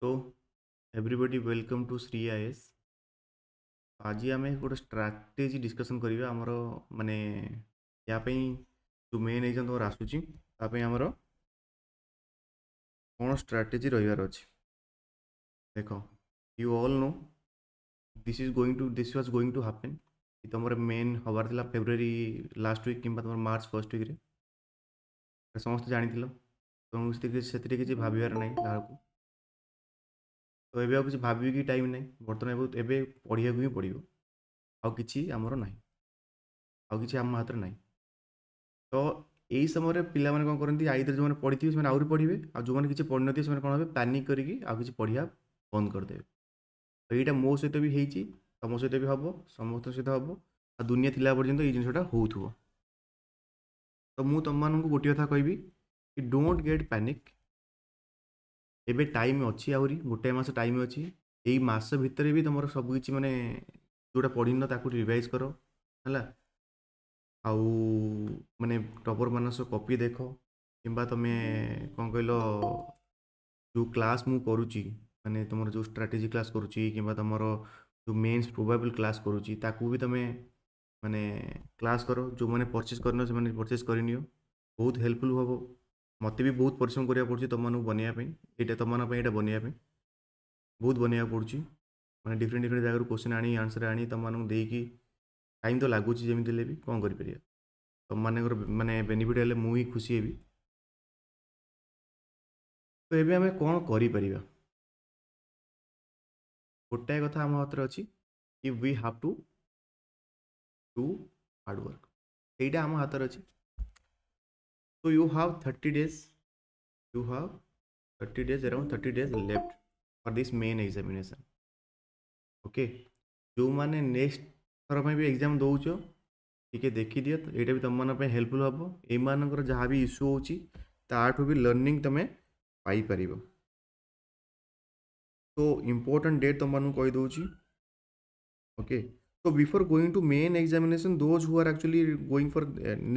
तो everybody welcome to Shri IAS आज आम गोटे स्ट्राटेजी डिस्कसन करवा आमर मानने यापाई जो मेन एग्जाम तुम आसूँ आमर कौन स्ट्राटेजी रहीबार अच्छे देख you all know this is going to this was going to happen तुम मेन हबार था फेब्रुआरी लास्ट वीक कि तुम मार्च फर्स्ट विक्रे समस्त जाणी तुम से भावार ना काहक ତ ଏବେ ଆଉ କିଛି ଭାବିକି ଟାଇମ୍ ନାହିଁ ବର୍ତ୍ତମାନ ଏବେ ଏବେ ପଢ଼ିବାକୁ ହିଁ ପଡ଼ିବ ଆଉ କିଛି ଆମର ନାହିଁ ଆଉ କିଛି ଆମ ହାତରେ ନାହିଁ ତ ଏଇ ସମୟରେ ପିଲାମାନେ କ'ଣ କରନ୍ତି ଆଇଦର ଯେଉଁମାନେ ପଢ଼ିଥିବେ ସେମାନେ ଆହୁରି ପଢ଼ିବେ ଆଉ ଯେଉଁମାନେ କିଛି ପଢ଼ିନଥିବେ ସେମାନେ କ'ଣ ହେବେ ପ୍ୟାନିକ୍ କରିକି ଆଉ କିଛି ପଢ଼ିବା ବନ୍ଦ କରିଦେବେ ତ ଏଇଟା ମୋ ସହିତ ବି ହେଇଛି ତମ ସହିତ ବି ହେବ ସମସ୍ତଙ୍କ ସହିତ ହେବ ଆଉ ଦୁନିଆ ଥିଲା ପର୍ଯ୍ୟନ୍ତ ଏଇ ଜିନିଷଟା ହେଉଥିବ ତ ମୁଁ ତୁମମାନଙ୍କୁ ଗୋଟିଏ କଥା କହିବି କି ଡୋଣ୍ଟ ଗେଟ୍ ପ୍ୟାନିକ୍ ଏବେ ଟାଇମ୍ ଅଛି ଆହୁରି ଗୋଟାଏ ମାସ ଟାଇମ୍ ଅଛି ଏଇ ମାସ ଭିତରେ ବି ତୁମର ସବୁକିଛି ମାନେ ଯେଉଁଟା ପଢ଼ିନ ତାକୁ ରିଭାଇଜ୍ କର ହେଲା ଆଉ ମାନେ ଟପର୍ମାନଙ୍କ ସହ କପି ଦେଖ କିମ୍ବା ତୁମେ କ'ଣ କହିଲ ଯେଉଁ କ୍ଲାସ୍ ମୁଁ କରୁଛି ମାନେ ତୁମର ଯେଉଁ ଷ୍ଟ୍ରାଟେଜି କ୍ଲାସ୍ କରୁଛି କିମ୍ବା ତୁମର ଯେଉଁ ମେନ୍ସ ପ୍ରୋବାବଲ୍ କ୍ଲାସ୍ କରୁଛି ତାକୁ ବି ତୁମେ ମାନେ କ୍ଲାସ୍ କର ଯେଉଁମାନେ ପରଚେସ୍ କରିନ ସେମାନେ ପରଚେସ୍ କରିନିଅ ବହୁତ ହେଲ୍ପଫୁଲ୍ ହେବ ମୋତେ ବି ବହୁତ ପରିଶ୍ରମ କରିବାକୁ ପଡ଼ୁଛି ତୁମମାନଙ୍କୁ ବନେଇବା ପାଇଁ ଏଇଟା ତୁମମାନଙ୍କ ପାଇଁ ଏଇଟା ବନେଇବା ପାଇଁ ବହୁତ ବନେଇବାକୁ ପଡ଼ୁଛି ମାନେ ଡିଫରେଣ୍ଟ ଡିଫରେଣ୍ଟ ଜାଗାରୁ କୋଶ୍ଚିନ୍ ଆଣି ଆନ୍ସର୍ ଆଣି ତୁମମାନଙ୍କୁ ଦେଇକି ଟାଇମ୍ ତ ଲାଗୁଛି ଯେମିତି ହେଲେ ବି କ'ଣ କରିପାରିବା ତୁମମାନଙ୍କର ମାନେ ବେନିଫିଟ୍ ହେଲେ ମୁଁ ହିଁ ଖୁସି ହେବି ତ ଏବେ ଆମେ କ'ଣ କରିପାରିବା ଗୋଟାଏ କଥା ଆମ ହାତରେ ଅଛି କି we have to to hard work ସେଇଟା ଆମ ହାତରେ ଅଛି so you have 30 days you have 30 days around 30 days left for this main examination okay जो मैंने नेक्स्ट थर पर भी एग्जाम दौच टी देखीदि ये भी तुम मैं हेल्पफुल हम यमर जहाँ भी इश्यू हो भी लर्निंग तुम्हें पाइपर तो इम्पोर्टाट डेट तुम कहीदे ओके तो before going to main examination those who are actually going for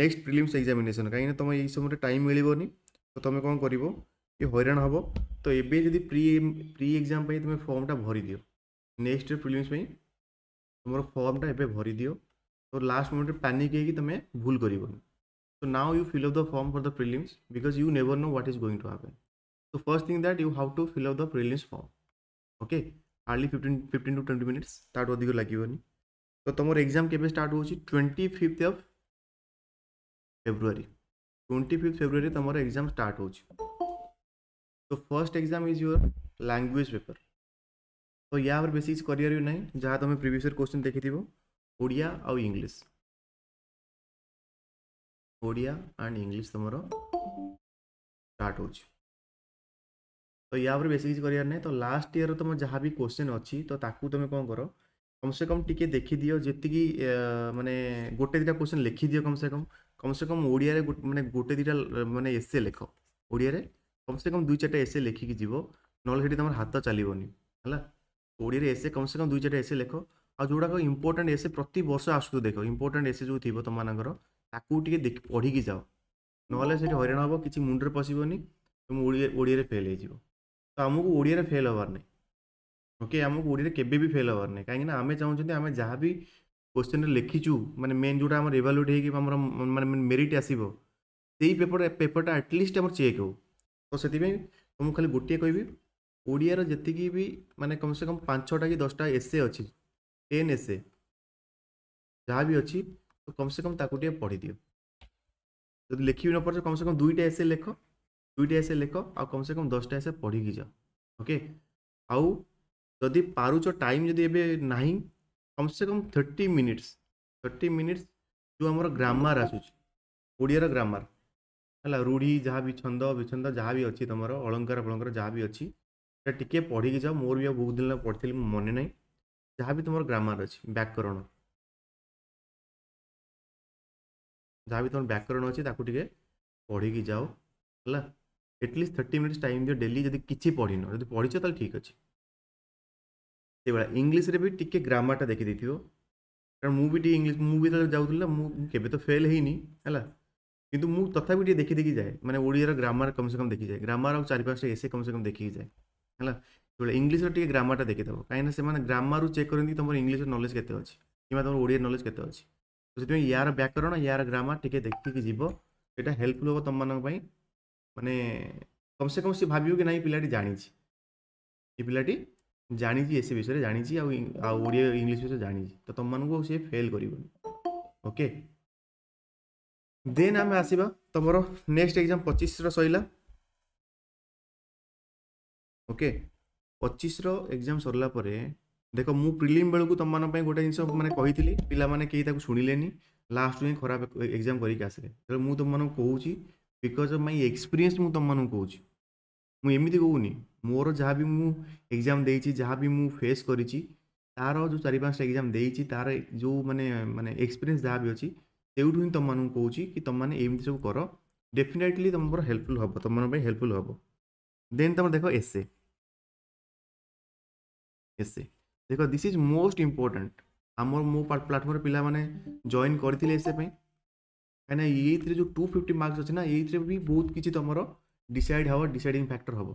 next prelims examination कहीं तुम ये समय टाइम मिलोन तो तुम कौन कर हईराण हम तो ये जी प्रि प्री एग्जाम तुम टा भरी दि नेक्स्ट प्रिलिम्स तुम फर्म एवं भरी दि तो लास्ट मोमेंट पानिक तुम भूल कर तो now you fill up the form for the prelims because you never know what is going to happen तो first thing that you have to fill up the prelims form okay hardly fifteen fifteen to twenty minutes तुम अधिक लगे नहीं তো তোমার exam কেবে start হচি 25th of February 25th ফেব্রুয়ারি তোমার exam start হচি তো first exam is your language paper তো ইয়াও বেসিক কারিয়ার ইউ নাই জহা তুমি প্রিভিয়াস ইয়ার কোশ্চেন দেখি দিব ওড়িয়া আউ ইংলিশ ওড়িয়া আউ ইংলিশ তোমার স্টার্ট হচি তো ইয়াও বেসিক কারিয়ার নাই তো লাস্ট ইয়ার তো তুমি জহা বি কোশ্চেন হচি তো তাকু তুমি কোন করো कम से कम टी देखीदि जी मानने गोटे दुटा क्वेश्चन लिखीदि कम से कम कम से कम ओडिया मैंने गोटे दुटा मैंने एसे लेख ओडिया कम से कम दुई चार्टा एसे लिखिकी जीव ना से तुम हाथ चलोनी है ओडिया एसे कम से कम दुई चार्टा एसे लेख आ जोड़ा इम्पोर्टाट एसे प्रति बर्ष आसू देख इम्पोर्टाट एसे जो थी तुम मानकर ताकूटे पढ़ी जाओ ना से हईराण हम कि मुंडे पशेनि तुम ओडिया फेल हो तो आमको ओडिया फेल हबार नहीं ଓକେ ଆମକୁ ଓଡ଼ିଆରେ କେବେ ବି ଫେଲ୍ ହେବାର ନାହିଁ କାହିଁକି ନା ଆମେ ଚାହୁଁଛନ୍ତି ଆମେ ଯାହା ବି କୋଶ୍ଚିନ୍ରେ ଲେଖିଛୁ ମାନେ ମେନ୍ ଯେଉଁଟା ଆମର ଇଭାଲୁଏଟ୍ ହେଇକି ଆମର ମାନେ ମେରିଟ୍ ଆସିବ ସେଇ ପେପର ପେପରଟା ଆଟଲିଷ୍ଟ ଆମର ଚେକ୍ ହେଉ ତ ସେଥିପାଇଁ ମୁଁ ଖାଲି ଗୋଟିଏ କହିବି ଓଡ଼ିଆର ଯେତିକି ବି ମାନେ କମ୍ ସେ କମ୍ ପାଞ୍ଚଟା କି ଦଶଟା ଏସେ ଅଛି ଟେନ୍ ଏସେ ଯାହା ବି ଅଛି ତ କମ୍ ସେ କମ୍ ତାକୁ ଟିକେ ପଢ଼ିଦିଅ ଯଦି ଲେଖିବି ନ ପାରୁଛ କମ୍ ସେ କମ୍ ଦୁଇଟା ଏସେ ଲେଖ ଦୁଇଟା ଏସେ ଲେଖ ଆଉ କମ୍ ସେ କମ୍ ଦଶଟା ଏସେ ପଢ଼ିକି ଯାଅ ଓକେ ଆଉ ଯଦି ପାରୁଛ ଟାଇମ୍ ଯଦି ଏବେ ନାହିଁ କମ୍ ସେ କମ୍ ଥର୍ଟି ମିନିଟ୍ସ ଥର୍ଟି ମିନିଟ୍ସ ଯେଉଁ ଆମର ଗ୍ରାମାର ଆସୁଛି ଓଡ଼ିଆର ଗ୍ରାମାର ହେଲା ରୂଢ଼ି ଯାହା ବି ଛନ୍ଦ ବିଛନ୍ଦ ଯାହା ବି ଅଛି ତୁମର ଅଳଙ୍କାର ଫଳଙ୍କାର ଯାହା ବି ଅଛି ସେଟା ଟିକିଏ ପଢ଼ିକି ଯାଅ ମୋର ବି ଆଉ ବହୁତ ଦିନ ପଢ଼ିଥିଲି ମନେ ନାହିଁ ଯାହା ବି ତୁମର ଗ୍ରାମାର ଅଛି ବ୍ୟାକରଣ ଯାହା ବି ତୁମର ବ୍ୟାକରଣ ଅଛି ତାକୁ ଟିକିଏ ପଢ଼ିକି ଯାଅ ହେଲା ଏଟଲିଷ୍ଟ ଥର୍ଟି ମିନିଟ୍ସ ଟାଇମ୍ ଦିଅ ଡେଲି ଯଦି କିଛି ପଢ଼ିନ ଯଦି ପଢ଼ିଛ ତାହେଲେ ଠିକ୍ ଅଛି इब इंग्लिश रे भी টিকে গ্রামারটা দেখি দিᱛियो कण मु भी इंग्लिश মুভি তে যাওতুল লাগা মু কেবে তো ফেল হইনি হেলা কিন্তু মু তথাপিটি দেখি দিকি যায় মানে ওড়িয়াৰ গ্রামার কমসে কম দেখি যায় গ্রামার আৰু চারিপাশ এসে কমসে কম দেখি যায় হেলা তো ইংলিশৰ টিকে গ্রামারটা দেখি দব কাই না সে মানে গ্রামারু চেক কৰে তুমি ইংলিশ নলেজ কত আছে কিবা তুমি ওড়িয়া নলেজ কত আছে তো তুমি ইয়াৰ ব্যাক কৰনা ইয়াৰ গ্রামার টিকে দেখি কি দিব এটা হেল্পফুল হবা তম মান বাই মানে কমসে কম সি ভাবিও কি নাই পিলাড়ি জানিছি এবিলিটি जानी ए विषय जाणी आड़िया इंग्लीश विषय जाणी तो तुम मानक सी फेल करके देन आम आसवा तुम नेक्स्ट एग्जाम पचीस रहा ओके पचीस रग्जाम सरला देख मु प्रिलिम बेलू तुम मन गोटे जिन मैंने कही पाने के शुणिले लास्ट खराब एग्जाम करके आसे मुझ तुम मूँ बिकज अफ माई एक्सपीरियंस मुझ तुम मूँ कौन ମୁଁ ଏମିତି କହୁନି ମୋର ଯାହା ବି ମୁଁ ଏକ୍ଜାମ୍ ଦେଇଛି ଯାହା ବି ମୁଁ ଫେସ୍ କରିଛି ତା'ର ଯେଉଁ ଚାରି ପାଞ୍ଚଟା ଏକ୍ଜାମ୍ ଦେଇଛି ତା'ର ଯେଉଁ ମାନେ ମାନେ ଏକ୍ସପିରିଏନ୍ସ ଯାହା ବି ଅଛି ସେଇଠୁ ହିଁ ତୁମମାନଙ୍କୁ କହୁଛି କି ତୁମମାନେ ଏମିତି ସବୁ କର ଡେଫିନେଟଲି ତୁମର ହେଲ୍ପଫୁଲ୍ ହେବ ତୁମମାନଙ୍କ ପାଇଁ ହେଲ୍ପଫୁଲ୍ ହେବ ଦେନ୍ ତୁମର ଦେଖ ଏସ୍ଏ ଏସ୍ଏ ଦେଖ ଦିସ୍ ଇଜ୍ ମୋଷ୍ଟ ଇମ୍ପୋର୍ଟାଣ୍ଟ ଆମର ମୋ ପ୍ଲାଟଫର୍ମରେ ପିଲାମାନେ ଜଏନ୍ କରିଥିଲେ ଏସ୍ଏ ପାଇଁ କାହିଁକିନା ଏଇଥିରେ ଯେଉଁ ଟୁ ଫିଫ୍ଟି ମାର୍କସ୍ ଅଛି ନା ଏଇଥିରେ ବି ବହୁତ କିଛି ତୁମର ଡିସାଇଡ଼୍ ହେବ ଡିସାଇଡ଼ିଂ ଫ୍ୟାକ୍ଟର ହେବ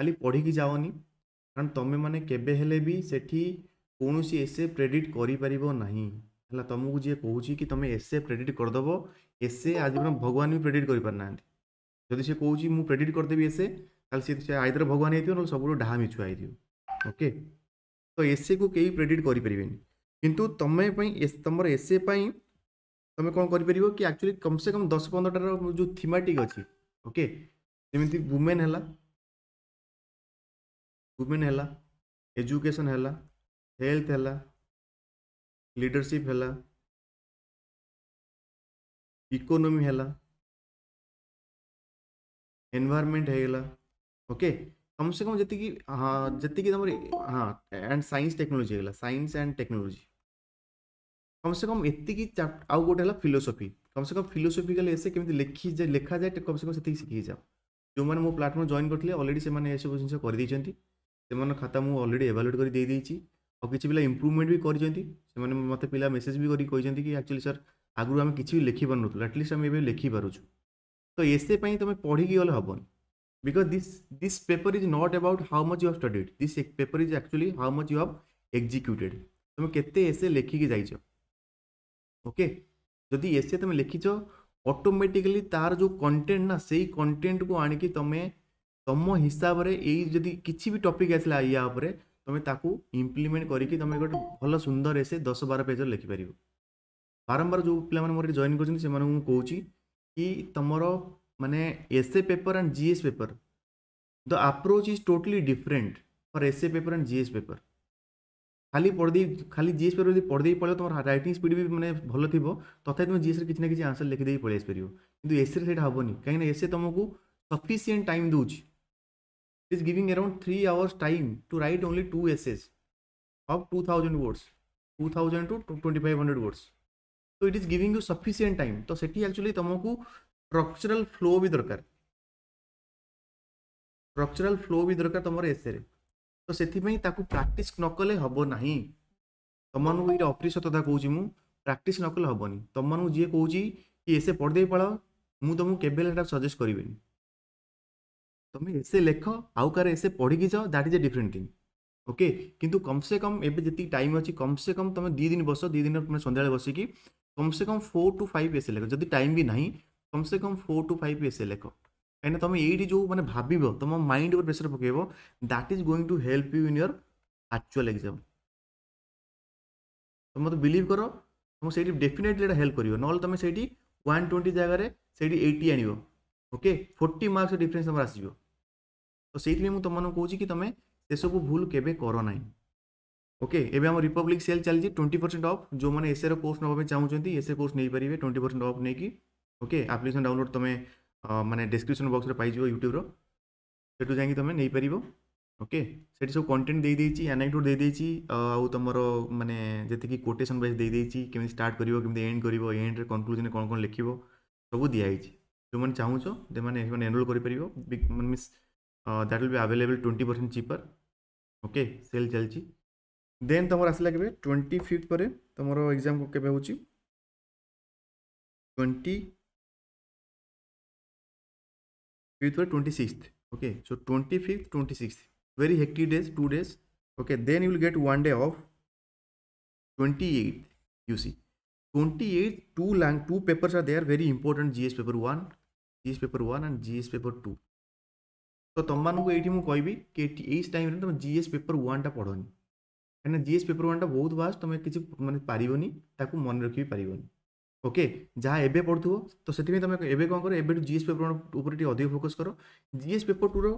ଖାଲି ପଢ଼ିକି ଯାଅନି କାରଣ ତୁମେମାନେ କେବେ ହେଲେ ବି ସେଠି କୌଣସି ଏସେ ପ୍ରେଡ଼ିଟ୍ କରିପାରିବ ନାହିଁ ହେଲା ତୁମକୁ ଯିଏ କହୁଛି କି ତୁମେ ଏସେ ପ୍ରେଡ଼ିଟ୍ କରିଦେବ ଏସେ ଆଜି ପର୍ଯ୍ୟନ୍ତ ଭଗବାନ ବି ପ୍ରେଡ଼ିଟ୍ କରିପାରୁନାହାନ୍ତି ଯଦି ସେ କହୁଛି ମୁଁ ପ୍ରେଡ଼ିଟ୍ କରିଦେବି ଏସେ ତାହେଲେ ସେ ସେ ଆଇଦର ଭଗବାନ ହେଇଥିବ ନହେଲେ ସବୁଠୁ ଡାହା ମିଛୁଆ ହେଇଥିବ ଓକେ ତ ଏସେକୁ କେହି ପ୍ରେଡ଼ିଟ୍ କରିପାରିବେନି କିନ୍ତୁ ତୁମେ ପାଇଁ ତୁମର ଏସେ ପାଇଁ ତୁମେ କ'ଣ କରିପାରିବ କି ଆକ୍ଚୁଆଲି କମ୍ ସେ କମ୍ ଦଶ ପନ୍ଦରଟାର ଯେଉଁ ଥିମାଟିକ୍ ଅଛି ଓକେ जमी वुमेन है वुमेन है एजुकेशन है हेल्थ है लीडरशिप है इकोनोमी है एनवायरमेंट है ओके कम से कम जी हाँ जी तुम हाँ एंड साइंस टेक्नोलॉजी है साइंस एंड टेक्नोलॉजी कम से कम एति आउ गोटे फिलोसफी कम से कम फिलोसफिकाली एस केमी लिखी जाए लिखा जाए तो कम से कम से शिखी जाओ ଯେଉଁମାନେ ମୋ ପ୍ଲାଟଫର୍ମ ଜଏନ୍ କରିଥିଲେ ଅଲରେଡ଼ି ସେମାନେ ଏସବୁ ଜିନିଷ କରିଦେଇଛନ୍ତି ସେମାନଙ୍କ ଖାତା ମୁଁ ଅଲରେଡ଼ି ଏଭାଲୁଏଟ୍ କରି ଦେଇଦେଇଛି ଆଉ କିଛି ପିଲା ଇମ୍ପ୍ରୁଭମେଣ୍ଟ ବି କରିଛନ୍ତି ସେମାନେ ମୋତେ ପିଲା ମେସେଜ୍ ବି କରିକି କହିଛନ୍ତି କି ଆକ୍ଚୁଆଲି ସାର୍ ଆଗରୁ ଆମେ କିଛି ବି ଲେଖିପାରୁନଥିଲୁ ଆଟଲିଷ୍ଟ ଆମେ ଏବେ ଲେଖିପାରୁଛୁ ତ ଏସେ ପାଇଁ ତୁମେ ପଢ଼ିକି ଗଲେ ହେବନି because this this paper is not about how much you have studied this paper is actually how much you have executed ତୁମେ କେତେ ଏସେ ଲେଖିକି ଯାଇଛ ଓକେ ଯଦି ଏସେ ତୁମେ ଲେଖିଛ अटोमेटिकली तार जो कंटेंट ना से कंटेन्ट को आने की तुम तुम हिसाब से ये जदि किसी भी टॉपिक आसला या उपर तुम्हें इम्प्लीमेंट करके तुम गोटे भल सुंदर एसे दस बार पेज लिखिपार बारंबार जो पे मोर जइन कर कि तुम मानने SA paper and GS paper the approach is totally different for SA paper and GS paper खाली पढ़ खाली जीएस पेपर जब पढ़ पड़े तुम रईटिंग स्पीड भी मैंने भल थ तथा तुम जीएस कि ना कि आंसर लिखीद पलिस पार कि एस एस हेनी कहीं एस ए तुमको सफिसीएंट टाइम दूसरी is giving around three hours time to write only two essays of two thousand words two thousand to twenty five hundred words तो it is giving you sufficient time तो से actually तुमको structural flow भी दरकार structural flow भी दरकार तुम S A ତ ସେଥିପାଇଁ ତାକୁ ପ୍ରାକ୍ଟିସ୍ ନକଲେ ହେବ ନାହିଁ ତମମାନଙ୍କୁ ଏଇଟା ଅପ୍ରିସ କଥା କହୁଛି ମୁଁ ପ୍ରାକ୍ଟିସ୍ ନକଲେ ହେବନି ତମମାନଙ୍କୁ ଯିଏ କହୁଛି କି ଏସେ ପଢ଼ିଦେଇ ପାଳ ମୁଁ ତମକୁ କେବେ ହେଲେ ଏଇଟା ସଜେଷ୍ଟ କରିବିନି ତମେ ଏସେ ଲେଖ ଆଉ କାହାର ଏସେ ପଢ଼ିକି ଯାଅ that is a different thing okay କିନ୍ତୁ କମ୍ ସେ କମ୍ ଏବେ ଯେତିକି ଟାଇମ୍ ଅଛି କମ୍ ସେ କମ୍ ତମେ ଦୁଇ ଦିନ ବସ ଦୁଇ ଦିନ ତମେ ସନ୍ଧ୍ୟାବେଳେ ବସିକି କମ୍ ସେ କମ୍ ଫୋର୍ ଟୁ ଫାଇଭ୍ ଏସେ ଲେଖ ଯଦି ଟାଇମ୍ ବି ନାହିଁ କମ୍ ସେ କମ୍ ଫୋର୍ ଟୁ ଫାଇଭ୍ ଏସେ ଲେଖ କାହିଁକିନା ତୁମେ ଏଇଠି ଯେଉଁ ମାନେ ଭାବିବ ତୁମ ମାଇଣ୍ଡ ଉପରେ ପ୍ରେସର ପକାଇବ that is going to help you in your actual exam ତୁମେ ମୋତେ ବିଲିଭ୍ କର ତୁମକୁ ସେଇଠି ଡେଫିନେଟଲି ଏଇଟା ହେଲ୍ପ କରିବ ନହେଲେ ତୁମେ ସେଇଠି ୱାନ୍ ଟ୍ୱେଣ୍ଟି ଜାଗାରେ ସେଇଠି ଏଇଟି ଆଣିବ ଓକେ ଫୋର୍ଟି ମାର୍କସ୍ ଡିଫରେନ୍ସ ତୁମର ଆସିଯିବ ତ ସେଇଥିପାଇଁ ମୁଁ ତୁମମାନଙ୍କୁ କହୁଛି କି ତୁମେ ସେସବୁ ଭୁଲ କେବେ କର ନାହିଁ ଓକେ ଏବେ ଆମ ରିପବ୍ଲିକ୍ ସେଲ୍ ଚାଲିଛି ଟ୍ୱେଣ୍ଟି ପରସେଣ୍ଟ ଅଫ୍ ଯେଉଁମାନେ ଏସ୍ଏର କୋର୍ସ ନେବା ପାଇଁ ଚାହୁଁଛନ୍ତି ଏସ୍ଏ କୋର୍ସ ନେଇପାରିବେ ଟ୍ୱେଣ୍ଟି ପରସେଣ୍ଟ ଅଫ୍ ନେଇକି ଓକେ ଆପ୍ଲିକେସନ୍ ଡାଉନଲୋଡ଼ ତୁମେ मैंने डिस्क्रिप्सन बक्स पाइव यूट्यूब्र से जाइ तुम नहीं पार ओके से सब कंटेन्ट दे एनेक्टोड दे तुम मैंने जैसे कोटेसन वाइज देदे कमी स्टार्ट कर एंड कर एंड्रे कनक्लूजन कौन कौन लिखो सब दिखाई जो मैंने चाहू जो मैंने एनरोल कर मीस दैट विल भी available twenty percent cheaper okay sale चलती देन तुम आसला के ट्वेंटी फिफ्थ पर तुम एक्जाम के twenty fifth were 26th okay so 25th 26th very hectic days two days okay then you will get one day off 28th you see 28th two lang two papers are there very important gs paper 1 gs paper 1 and gs paper 2 तो तुमको ये कहबी कि time तुम GS paper one पढ़नी कहीं GS paper one बहुत vast तुम किसी मैंने पारनी मन रखी पारनी ଓକେ ଯାହା ଏବେ ପଢ଼ୁଥିବ ତ ସେଥିପାଇଁ ତୁମେ ଏବେ କ'ଣ କର ଏବେଠୁ ଜିଏସ୍ ପେପର୍ ଉପରେ ଟିକେ ଅଧିକ ଫୋକସ୍ କର ଜିଏସ୍ ପେପର୍ ଟୁର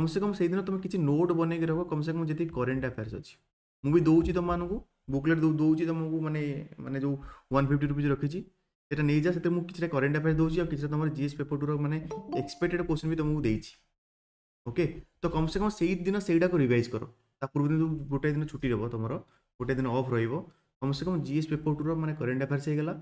କମ୍ ସେ କମ୍ ସେଇଦିନ ତୁମେ କିଛି ନୋଟ୍ ବନେଇକି ରଖ କମ୍ ସେ କମ୍ ଯେତିକି କରେଣ୍ଟ ଆଫେୟାର୍ସ ଅଛି ମୁଁ ବି ଦେଉଛି ତୁମମାନଙ୍କୁ ବୁକଲେଟ୍ ଦେଉଛି ତୁମକୁ ମାନେ ମାନେ ଯେଉଁ ୱାନ୍ ଫିଫ୍ଟି ରୁପିଜ୍ ରଖିଛି ସେଟା ନେଇଯା ସେଥିରେ ମୁଁ କିଛିଟା କରେଣ୍ଟ ଆଫେୟାର୍ସ ଦେଉଛି ଆଉ କିଛିଟା ତୁମର ଜିଏସ୍ ପେପର୍ ଟୁର ମାନେ ଏକ୍ସପେକ୍ଟେଡ୍ କୋଶ୍ଚିନ୍ ବି ତୁମକୁ ଦେଇଛି ଓକେ ତ କମ୍ ସେ କମ୍ ସେଇଦିନ ସେଇଟାକୁ ରିଭାଇଜ୍ କର ତା ପୂର୍ବଦିନ ଯେଉଁ ଗୋଟାଏ ଦିନ ଛୁଟି ରହିବ ତୁମର ଗୋଟାଏ ଦିନ ଅଫ୍ ରହିବ କମ୍ ସେ କମ୍ ଜିଏସ୍ ପେପର୍ ଟୁର ମାନେ କରେଣ୍ଟ ଆଫେୟାର୍ସ ହେଇଗଲା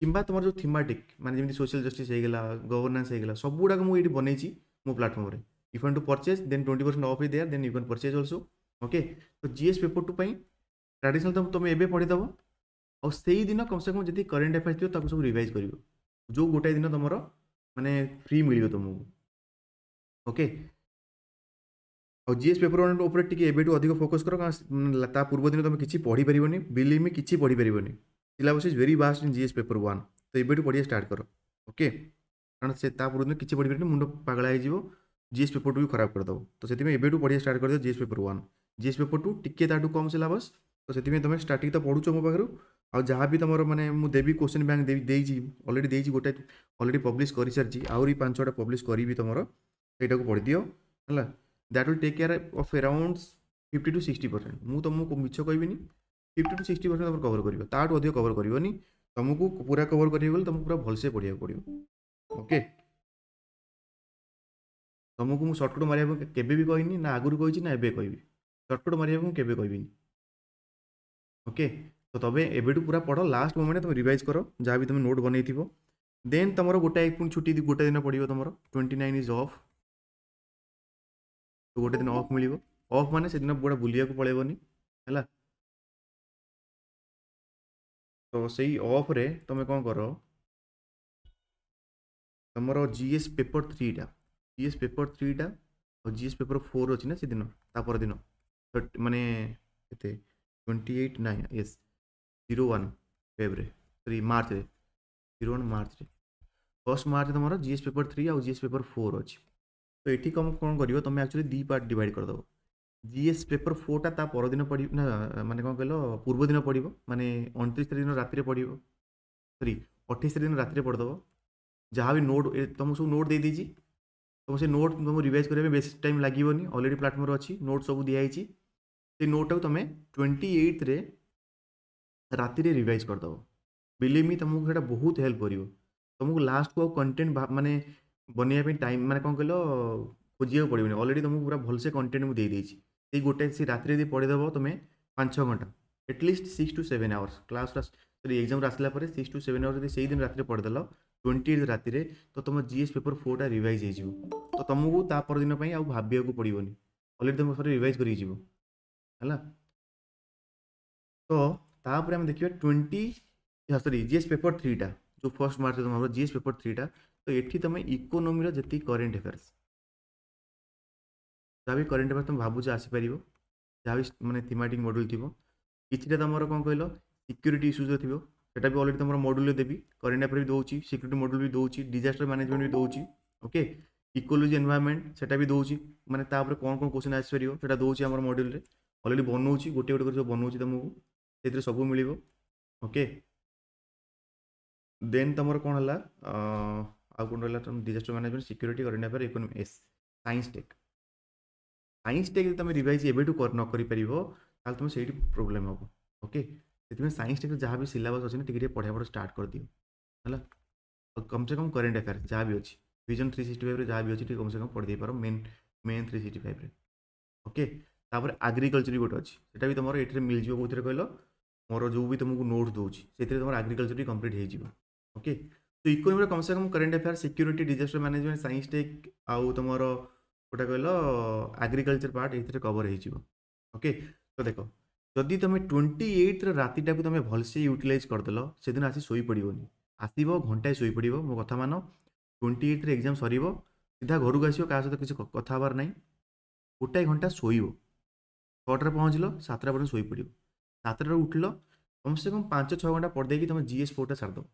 किंबा तुम जो थीमाटिक मैंने जमी सोशल जस्टिस होगा गवर्नान्स होगा सब गुड़ाक मुझे बनई मो platform if and to purchase then twenty percent of there then you can purchase also okay तो जीएस पेपर टू पर ट्राडिशनाल तुम तुम एवं पढ़ीदेव आई दिन कम से कम जब करेन्ट एफेयर थी तक सब रिभाइज कर जो गोटाए दिन तुम मानने फ्री मिल तुमको ओके और जीएस पेपर वन उपर टू अधिक फोकस करो कहना पूर्व दिन तुम किसी पढ़ी पार्वनी बिलिमी किसी पढ़ी पार्वनी syllabus is very vast in GS paper one तो ये पढ़िया स्टार्ट कर ओके कारण से पूर्व दिन किसी पढ़ी पारे मुंड पगला हो जीएस पेपर टू भी खराब कर करदे तो से पढ़िया स्टार्ट कर दिव GS paper one GS paper two टे कम सिलेबस तो से तुम स्टार्ट तो पढ़ु मो पाखु आ जहाँ भी तुम मैंने देवी क्वेश्चन बैंक अलरेडी गोटे अलरेडी पब्लीश कर सारी आहरी पांच छा पब्लीश करी तुम सहीटा को पढ़ दि है that will take care of around fifty to sixty percent मुझ तुमको मिछ कहनी ফিফটি টু সিক্সটি ପରସେଣ୍ଟ ତୁମର କଭର କରିବ ତାଠୁ ଅଧିକ କଭର କରିବନି ତୁମକୁ ପୁରା କଭର କରିବାକୁ ଗଲେ ତୁମକୁ ପୁରା ଭଲସେ ପଢ଼ିବାକୁ ପଡ଼ିବ ଓକେ ତୁମକୁ ମୁଁ ସର୍ଟକଟ୍ ମାରିବା ପାଇଁ କେବେ ବି କହିନି ନା ଆଗରୁ କହିଛି ନା ଏବେ କହିବି ସର୍ଟକଟ୍ ମାରିବା ପାଇଁ ମୁଁ କେବେ କହିବିନି ଓକେ ତ ତମେ ଏବେଠୁ ପୁରା ପଢ଼ ଲାଷ୍ଟ ମୋମେଣ୍ଟ ତୁମେ ରିଭାଇଜ୍ କର ଯାହା ବି ତୁମେ ନୋଟ୍ ବନେଇଥିବ ଦେନ୍ ତୁମର ଗୋଟାଏ ପୁଣି ଛୁଟି ଗୋଟେ ଦିନ ପଡ଼ିବ ତୁମର ଟ୍ୱେଣ୍ଟି ନାଇନ୍ ଇଜ୍ ଅଫ୍ ଗୋଟେ ଦିନ ଅଫ୍ ମିଳିବ ଅଫ୍ ମାନେ ସେଦିନ ପୁରା ବୁଲିବାକୁ ପଳେଇବନି ହେଲା ତ ସେଇ ଅଫ୍ରେ ତୁମେ କ'ଣ କର ତୁମର ଜି ଏସ୍ ପେପର୍ ଥ୍ରୀଟା ଜି ଏସ୍ ପେପର୍ ଥ୍ରୀଟା ଆଉ ଜି ଏସ୍ ପେପର୍ ଫୋର୍ ଅଛି ନା ସେଦିନ ତା ପରଦିନ ମାନେ କେତେ twenty eight nine yes zero one ଫେବ୍ରେ ସରି ମାର୍ଚ୍ଚରେ ଜିରୋ ୱାନ୍ ମାର୍ଚ୍ଚରେ ଫର୍ଷ୍ଟ ମାର୍ଚ୍ଚ ତୁମର ଜି ଏସ୍ ପେପର୍ ଥ୍ରୀ ଆଉ ଜି ଏସ୍ ପେପର୍ ଫୋର୍ ଅଛି ତ ଏଠି କ'ଣ କ'ଣ କରିବ ତୁମେ ଆକ୍ଚୁଆଲି ଦୁଇ ପାର୍ଟ ଡିଭାଇଡ଼ କରିଦେବ জিএস পেপর ফোরটা তা পরদিন পড়ি না মানে କ'ଣ କହିଲ ପୂର୍ବଦିନ ପଡ଼ିବ ମାନେ ଅଣତିରିଶ ତାରିଖ ଦିନ ରାତିରେ ପଡ଼ିବ ସରି ଅଠେଇଶ ତାରିଖ ଦିନ ରାତିରେ ପଡ଼ିଦେବ ଯାହା ବି ନୋଟ୍ ତୁମକୁ ସବୁ ନୋଟ୍ ଦେଇଦେଇଛି ତୁମ ସେ ନୋଟ୍ ତୁମକୁ ରିଭାଇଜ୍ କରିବା ପାଇଁ ବେଶୀ ଟାଇମ୍ ଲାଗିବନି ଅଲରେଡ଼ି ପ୍ଲାଟଫର୍ମରେ ଅଛି ନୋଟ୍ ସବୁ ଦିଆହେଇଛି ସେ ନୋଟ୍ଟାକୁ ତୁମେ ଟ୍ୱେଣ୍ଟି ଏଇଟ୍ରେ ରାତିରେ ରିଭାଇଜ୍ କରିଦେବ ବିଲିଭ୍ ମି ତୁମକୁ ସେଇଟା ବହୁତ ହେଲ୍ପ କରିବ ତୁମକୁ ଲାଷ୍ଟକୁ ଆଉ କଣ୍ଟେଣ୍ଟ ମାନେ ବନେଇବା ପାଇଁ ଟାଇମ୍ ମାନେ କ'ଣ କହିଲ ଖୋଜିବାକୁ ପଡ଼ିବନି ଅଲରେଡ଼ି ତୁମକୁ ପୁରା ଭଲସେ କଣ୍ଟେଣ୍ଟ ମୁଁ ଦେଇଦେଇଛି ସେଇ ଗୋଟେ ସେ ରାତିରେ ଯଦି ପଢ଼ିଦେବ ତୁମେ ପାଞ୍ଚ ଛଅ ଘଣ୍ଟା at least six to seven hours କ୍ଲାସ୍ର ସରି ଏକ୍ଜାମ୍ରେ ଆସିଲା ପରେ ସିକ୍ସ ଟୁ ସେଭେନ୍ ଆୱାର୍ସ ଯଦି ସେଇ ଦିନ ରାତିରେ ପଢ଼ିଦେଲ ଟ୍ୱେଣ୍ଟି ଏଇଟ୍ ରାତିରେ ତ ତୁମ ଜିଏସ୍ ପେପର୍ ଫୋର୍ଟା ରିଭାଇଜ୍ ହେଇଯିବ ତ ତୁମକୁ ତା ପରଦିନ ପାଇଁ ଆଉ ଭାବିବାକୁ ପଡ଼ିବନି ଅଲରେଡ଼ି ତୁମ ସରି ରିଭାଇଜ୍ କରିକି ଯିବ ହେଲା ତ ତାପରେ ଆମେ ଦେଖିବା ଟ୍ୱେଣ୍ଟି ସରି ଜିଏସ୍ ପେପର୍ ଥ୍ରୀଟା ଯେଉଁ ଫର୍ଷ୍ଟ ମାର୍ଚ୍ଚ ତୁମର ଜିଏସ୍ ପେପର୍ ଥ୍ରୀଟା ତ ଏଠି ତୁମେ ଇକୋନୋମିର ଯେତିକି କରେଣ୍ଟ ଆଫେୟାର୍ସ ଯାହା ବି କରେଣ୍ଟ ଆଫେୟାର୍ସ ତୁମେ ଭାବୁଛ ଆସିପାରିବ ଯାହା ବି ମାନେ ଥିମାଟିକ୍ ମଡ୍ୟୁଲ୍ ଥିବ କିଛିଟା ତୁମର କ'ଣ କହିଲ ସିକ୍ୟୁରିଟି ଇସ୍ୟୁଜ୍ରେ ଥିବ ସେଟା ବି ଅଲରେଡ଼ି ତୁମର ମଡ୍ୟୁଲ୍ରେ ଦେବି କରେଣ୍ଟ ଆଫେୟାର୍ ବି ଦେଉଛି ସିକ୍ୟୁରିଟି ମଡ୍ୟୁଲ୍ ବି ଦେଉଛି ଡିଜାଷ୍ଟର ମ୍ୟାନେଜମେଣ୍ଟ ବି ଦେଉଛି ଓକେ ଇକୋଲୋଜି ଏନ୍ଭାରମେଣ୍ଟ ସେଟା ବି ଦେଉଛି ମାନେ ତାପରେ କ'ଣ କ'ଣ କୋଶ୍ଚିନ୍ ଆସିପାରିବ ସେଟା ଦେଉଛି ଆମର ମଡ୍ୟୁଲ୍ରେ ଅଲରେଡ଼ି ବନଉଛି ଗୋଟେ ଗୋଟେ କରି ସବୁ ବନଉଛି ତୁମକୁ ସେଥିରେ ସବୁ ମିଳିବ ଓକେ ଦେନ୍ ତୁମର କ'ଣ ହେଲା ଆଉ କ'ଣ ରହିଲା ତୁମ disaster management security current affair economy S science tech সাইন্সটা যদি তুমি রিভাইজ এবেঠু নকরিপারিব তাহলে তুমি সেইটি প্রোবলেম হব ওকে ସେଥିପାଇଁ ସାଇନ୍ସଟା ଯାହା ବି ସିଲାବସ୍ ଅଛି ନା ଟିକେ ଟିକେ ପଢ଼ିବା ପରେ ଷ୍ଟାର୍ଟ କରିଦିଅ ହେଲା କମ୍ ସେ କମ୍ କରେଣ୍ଟ ଆଫେୟାର୍ ଯାହା ବି ଅଛି ଭିଜନ୍ ଥ୍ରୀ ସିକ୍ସଟି ଫାଇଭ୍ରେ ଯାହା ବି ଅଛି ଟିକେ କମ୍ ସେ କମ୍ ପଢ଼ିଦେଇପାର ମେନ୍ ମେନ୍ ଥ୍ରୀ ସିକ୍ସଟି ଫାଇଭ୍ରେ ଓକେ ତାପରେ ଆଗ୍ରିକଲଚର ବି ଗୋଟେ ଅଛି ସେଟା ବି ତୁମର ଏଥିରେ ମିଳିଯିବ କେଉଁଥିରେ କହିଲ ମୋର ଯେଉଁ ବି ତୁମକୁ ନୋଟ୍ ଦେଉଛି ସେଥିରେ ତୁମର ଆଗ୍ରିକଲଚର ବି କମ୍ପ୍ଲିଟ୍ ହେଇଯିବ ଓକେ ତ ଇକୋନୋମିର କମ୍ ସେ କମ୍ current affair security disaster management science tech ଆଉ ତୁମର কোটা কহিল আগ্রিকালচার পার্ট এইথিরে কভর হয়েযিব ওকে তো দেখ যদি তুমি টোয়েন্টি এইট্র রাতিটাকে তুমি ভালসে ইউটিলাইজ করদেল সেদিন আসি শোপড়বনি আসব ঘণ্টায় শোপড়ব মো কথা মান টোয়েন্টি এইট্রে এক্সাম সরব ସିଧା ଘରକୁ ଆସିବ କାହା ସହିତ କିଛି କଥା ହେବାର ନାହିଁ ଗୋଟାଏ ଘଣ୍ଟା ଶୋଇବ ଛଅଟାରେ ପହଞ୍ଚିଲ ସାତଟା ପର୍ଯ୍ୟନ୍ତ ଶୋଇପଡ଼ିବ ସାତଟାରୁ ଉଠିଲ କମ୍ସେ କମ୍ ପାଞ୍ଚ ଛଅ ଘଣ୍ଟା ପଡ଼ିଦେଇକି ତୁମେ ଜିଏସ୍ ଫୋର୍ଟା ସାରିଦେବ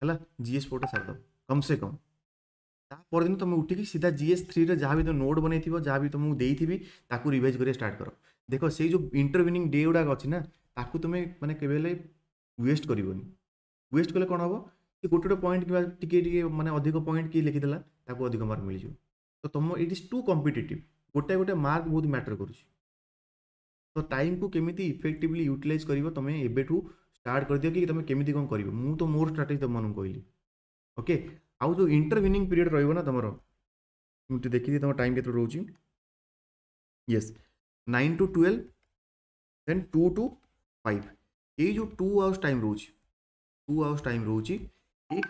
ହେଲା ଜିଏସ୍ ଫୋର୍ଟା ସାରିଦେବ କମ୍ସେ କମ୍ পরদিন তুমি উঠিকি সিধা জিএস থ্রিরে যা বি তুমি নোট বনাই যা বি তুমি দেইথিবি তাকে রিভাইজ করিয়া স্টার্ট কর দেখ সেই যে ইন্টারভিনিং ডে গুড়াক অছি না তাকে তুমি মানে কেবে হলে ওয়েস্ট করবনি ওয়েস্ট কলে কোণ হব সে গোটে গোটে পয়েন্ট কিংবা টিকিয়ে টিকিয়ে মানে অধিক পয়েন্ট কি লিখিদেলা তাকে অধিক মার্ক মিলিযোগ তো তুম ইট ইজ টু কম্পিটিটিভ গোটাଏ ଗୋଟାଏ ମାର୍କ ବହୁତ ମ୍ୟାଟର କରୁଛି ତ ଟାଇମ୍କୁ କେମିତି ଇଫେକ୍ଟିଭଲି ୟୁଟିଲାଇଜ୍ କରିବ ତୁମେ ଏବେଠୁ ଷ୍ଟାର୍ଟ କରିଦିଅ କି ତୁମେ କେମିତି କ'ଣ କରିବ ମୁଁ ତ ମୋର ଷ୍ଟ୍ରାଟେଜି ତୁମମାନଙ୍କୁ କହିଲି ଓକେ आउ जो इंटरविनिंग पीरियड रोना तुम मुझे देखिए तुम टाइम के रोज yes nine to twelve then two to five ये जो टू आवर्स टाइम रोच टू आवर्स टाइम रोच ये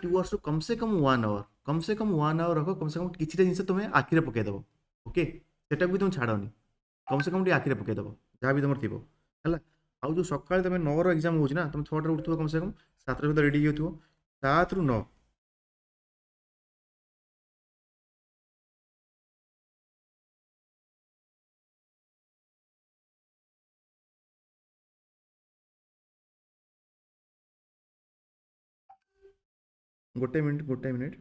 टू आवर्स तो कम से कम वन आवर कम से कम वन आवर रख कम से कम कि जिन तुम आखिरे पकईदेव ओके से भी तुम छाड़ कम से कम टे आखिरे पकईदेव जहाँ भी तुम थी है आज जो सका तुम नौ रग्जाम हो तुम छटा उठ कम से कम सतट रेडी हो सात रु तो नौ ଗୋଟେ ମିନିଟ୍ ଗୋଟେ ମିନିଟ୍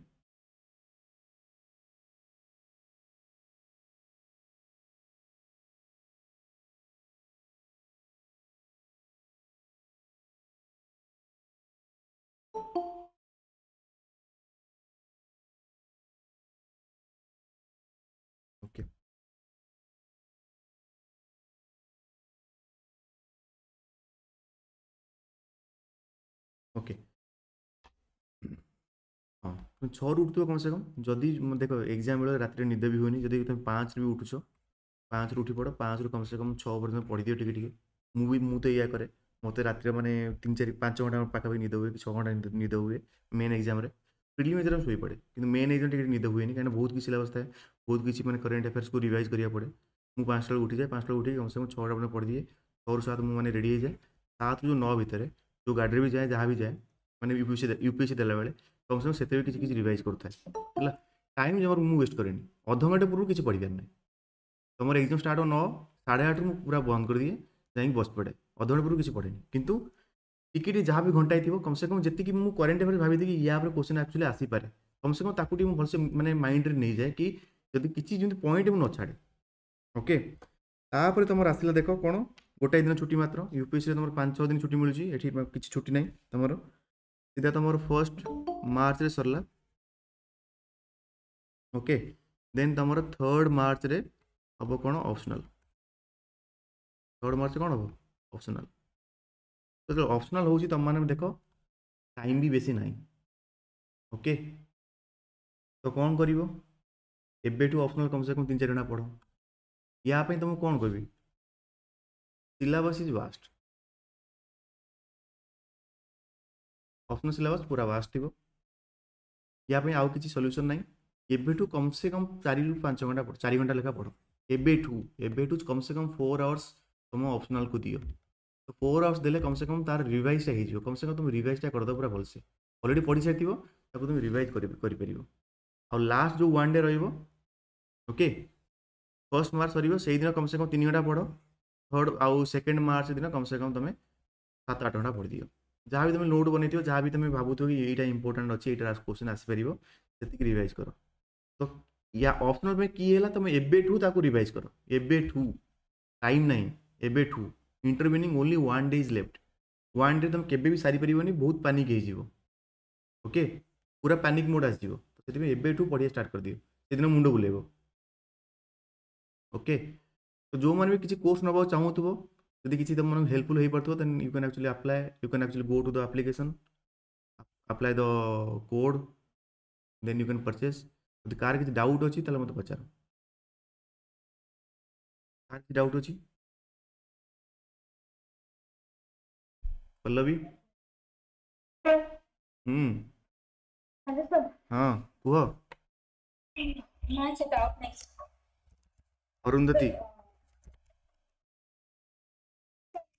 ଛଅରୁ ଉଠୁଥିବ କମ୍ ସେ କମ୍ ଯଦି ଦେଖ ଏକ୍ଜାମ୍ ବେଳେ ରାତିରେ ନିଦ ବି ହୁଏନି ଯଦି ତୁମେ ପାଞ୍ଚରୁ ବି ଉଠୁଛ ପାଞ୍ଚରୁ ଉଠି ପଡ଼ ପାଞ୍ଚରୁ କମ୍ ସେ କମ୍ ଛଅ ପର୍ଯ୍ୟନ୍ତ ପଢ଼ିଦିଅ ଟିକେ ଟିକେ ମୁଁ ବି ମୁଁ ତ ଏଇଆ କରେ ମୋତେ ରାତିରେ ମାନେ ତିନି ଚାରି ପାଞ୍ଚ ଘଣ୍ଟା ପାଖାପାଖି ନିଦ ହୁଏ କି ଛଅ ଘଣ୍ଟା ନିଦ ହୁଏ ମେନ୍ ଏକ୍ଜାମ୍ରେ ପ୍ରିଲିମ୍ ଏକ୍ଜାମ୍ ଶୋଇପଡ଼େ କିନ୍ତୁ ମେନ୍ ଏକ୍ଜାମ୍ ଟିକେ ନିଦ ହୁଏନି କାରଣ ବହୁତ କିଛି ସିଲାବସ୍ ଥାଏ ବହୁତ କିଛି ମାନେ କରେଣ୍ଟ ଆଫେୟାର୍ସକୁ ରିଭାଇଜ୍ କରିବାକୁ ପଡ଼େ ମୁଁ ପାଞ୍ଚଟା ବେଳେ ଉଠିଯାଏ ପାଞ୍ଚଟା ବେଳେ ଉଠିକି କମ୍ ସେ କମ୍ ଛଅଟା ପର୍ଯ୍ୟନ୍ତ ପଢ଼ିଦିଏ ଛଅରୁ ସାତ ମୁଁ ମାନେ ରେଡ଼ି ହେଇଯାଏ ସାତରୁ ଯେଉଁ ନଅ ଭିତରେ ଯେଉଁ ଗାଡ଼ିରେ ବି ଯାଏ ଯାହା ବି ଯାଏ ମାନେ ୟୁପିଏସ୍ସି ୟୁପିଏସ୍ସି ଦେଲାବେଳେ কম সে সেতে কিছু কিছু রিভাইজ করুଥାଏ ହେଲା ଟାଇମ୍ ଜମାରୁ ମୁଁ ୱେଷ୍ଟ କରେନି ଅଧଘଣ୍ଟେ ପୂର୍ବରୁ କିଛି ପଢ଼ିବାର ନାହିଁ ତୁମର ଏକ୍ଜାମ୍ ଷ୍ଟାର୍ଟ ନଅ ସାଢ଼େ ଆଠରୁ ମୁଁ ପୁରା ବନ୍ଦ କରିଦିଏ ଯାଇକି ବସି ପଡ଼େ ଅଧଘଣ୍ଟେ ପୂର୍ବରୁ କିଛି ପଢ଼େନି କିନ୍ତୁ ଟିକେ ଟିକେ ଯାହା ବି ଘଣ୍ଟାଏ ଥିବ କମ୍ ସେ କମ୍ ଯେତିକି ମୁଁ କରେଣ୍ଟ ଆଫେୟାର୍ ଭାବିଦେଇକି ୟା ଉପରେ କୋଶ୍ଚିନ୍ ଆକ୍ଚୁଆଲି ଆସିପାରେ କମ୍ ସେ କମ୍ ତାକୁ ଟିକେ ମୁଁ ଭଲସେ ମାନେ ମାଇଣ୍ଡରେ ନେଇଯାଏ କି ଯଦି କିଛି ଯେମିତି ପଏଣ୍ଟ ମୁଁ ନ ଛାଡ଼େ ଓକେ ତାପରେ ତୁମର ଆସିଲା ଦେଖ କ'ଣ ଗୋଟାଏ ଦିନ ଛୁଟି ମାତ୍ର ୟୁପିଏସ୍ସିରେ ତୁମର ପାଞ୍ଚ ଛଅ ଦିନ ଛୁଟି ମିଳୁଛି ଏଠି କିଛି ଛୁଟି ନାହିଁ ତୁମର सीधा तो फर्स्ट मार्च रे सरला ओके देन तुम थर्ड मार्च रे हम कौन ऑप्शनल थर्ड मार्च कौन हम ऑप्शनल तो ऑप्शनल हूँ तुम मैंने देख टाइम भी बेसी ना ओके तो कौन कर ऑप्शनल कम से कम तीन चार घंटा पढ़ यापाई तुमको कौन कह syllabus is vast optional syllabus ପୁରା ବାହାରିଥିବ ୟା ପାଇଁ ଆଉ କିଛି ସଲ୍ୟୁସନ୍ ନାହିଁ ଏବେଠୁ କମ୍ ସେ କମ୍ ଚାରିରୁ ପାଞ୍ଚ ଘଣ୍ଟା ପଢ଼ ଚାରି ଘଣ୍ଟା ଲେଖା ପଢ଼ ଏବେଠୁ ଏବେଠୁ କମ୍ ସେ କମ୍ ଫୋର୍ ଆୱାର୍ସ ତୁମ ଅପ୍ସନାଲ୍କୁ ଦିଅ ତ ଫୋର୍ ଆୱାର୍ସ ଦେଲେ କମ୍ ସେ କମ୍ ତା'ର ରିଭାଇଜ୍ଟା ହେଇଯିବ କମ୍ ସେ କମ୍ ତୁମେ ରିଭାଇଜ୍ଟା କରିଦେବ ପୁରା ଭଲସେ ଅଲରେଡ଼ି ପଢ଼ିସାରିଥିବ ତାକୁ ତୁମେ ରିଭାଇଜ୍ କରିପାରିବ ଆଉ ଲାଷ୍ଟ ଯେଉଁ ୱାନ୍ ଡେ ରହିବ ଓକେ ଫର୍ଷ୍ଟ ମାର୍ଚ୍ଚ ସରିବ ସେଇଦିନ କମ୍ ସେ କମ୍ ତିନି ଘଣ୍ଟା ପଢ଼ ଥର୍ଡ଼ ଆଉ ସେକେଣ୍ଡ ମାର୍ଚ୍ଚ ଦିନ କମ୍ ସେ କମ୍ ତୁମେ ସାତ ଆଠ ଘଣ୍ଟା ପଢ଼ିଦିଅ जहाँ भी तुम नोट बन जहाँ भी तुम भावुथ कि यहाँ इंपोर्टाट अच्छे यहाँ क्वेश्चन आसपर से रिवाइज कर तो या अप्सनाल कि तो तुम एबूक रिवाइज कर एब टाइम ना एबू इंटरव्यूनिंग only one day is left one day तुम केवे भी सारी पार बहुत पानिक ओके पूरा पानिक मोड आसो तो एबू पढ़िया स्टार्ट कर से दिन मुंड बुलेब ओके तो जो मैंने भी किसी कोर्स नाक चाहूब यदि किसी मन हेल्पफुल हो actually apply you can actually go to the application apply the code then you can purchase यदि कार किसी डाउट अच्छी तेल मतलब पचार डाउट अच्छी पल्लवी हाँ कह Arundhati